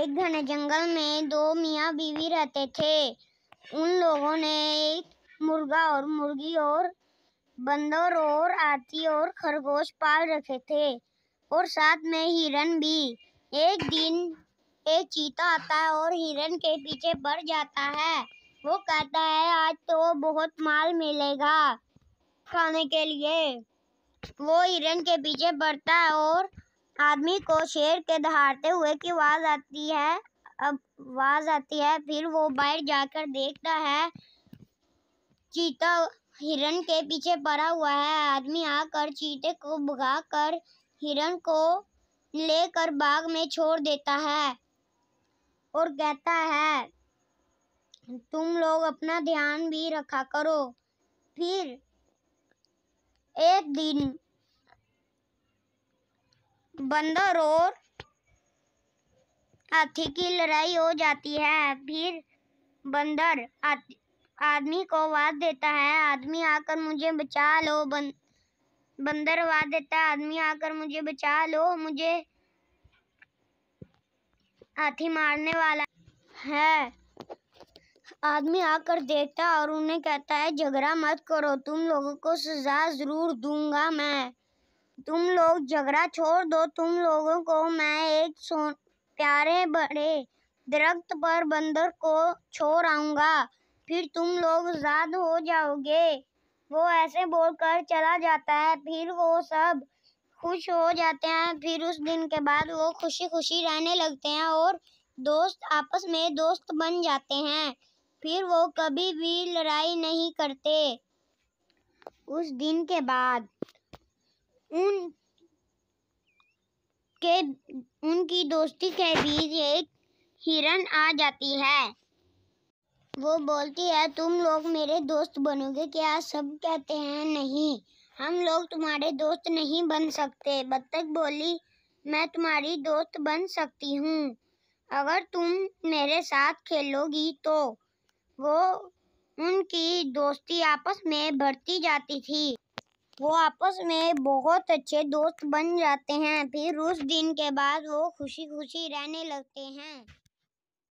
एक घने जंगल में दो मियाँ बीवी रहते थे उन लोगों ने एक मुर्गा और मुर्गी और बंदर और आती और खरगोश पाल रखे थे और साथ में हिरन भी एक दिन एक चीता आता है और हिरन के पीछे बढ़ जाता है वो कहता है आज तो बहुत माल मिलेगा खाने के लिए वो हिरन के पीछे बढ़ता है और आदमी को शेर के दहाड़ते हुए की आवाज़ आती है अब आवाज़ आती है फिर वो बाहर जाकर देखता है चीता हिरण के पीछे पड़ा हुआ है आदमी आकर चीते को भगा कर हिरण को लेकर बाग में छोड़ देता है और कहता है तुम लोग अपना ध्यान भी रखा करो फिर एक दिन बंदर और हाथी की लड़ाई हो जाती है फिर बंदर आदमी को आवाज देता है आदमी आकर मुझे बचा लो बं, बंदर आवाज देता है आदमी आकर मुझे बचा लो मुझे हाथी मारने वाला है आदमी आकर देखता और उन्हें कहता है झगड़ा मत करो तुम लोगों को सजा जरूर दूंगा मैं तुम लोग झगड़ा छोड़ दो तुम लोगों को मैं एक सोन प्यारे बड़े दरख्त पर बंदर को छोड़ आऊंगा फिर तुम लोग आज़ाद हो जाओगे वो ऐसे बोलकर चला जाता है फिर वो सब खुश हो जाते हैं फिर उस दिन के बाद वो खुशी खुशी रहने लगते हैं और दोस्त आपस में दोस्त बन जाते हैं फिर वो कभी भी लड़ाई नहीं करते उस दिन के बाद उन के उनकी दोस्ती के बीच एक हिरन आ जाती है वो बोलती है तुम लोग मेरे दोस्त बनोगे क्या सब कहते हैं नहीं हम लोग तुम्हारे दोस्त नहीं बन सकते बत्तख बोली मैं तुम्हारी दोस्त बन सकती हूँ अगर तुम मेरे साथ खेलोगी तो वो उनकी दोस्ती आपस में बढ़ती जाती थी वो आपस में बहुत अच्छे दोस्त बन जाते हैं फिर उस दिन के बाद वो खुशी खुशी रहने लगते हैं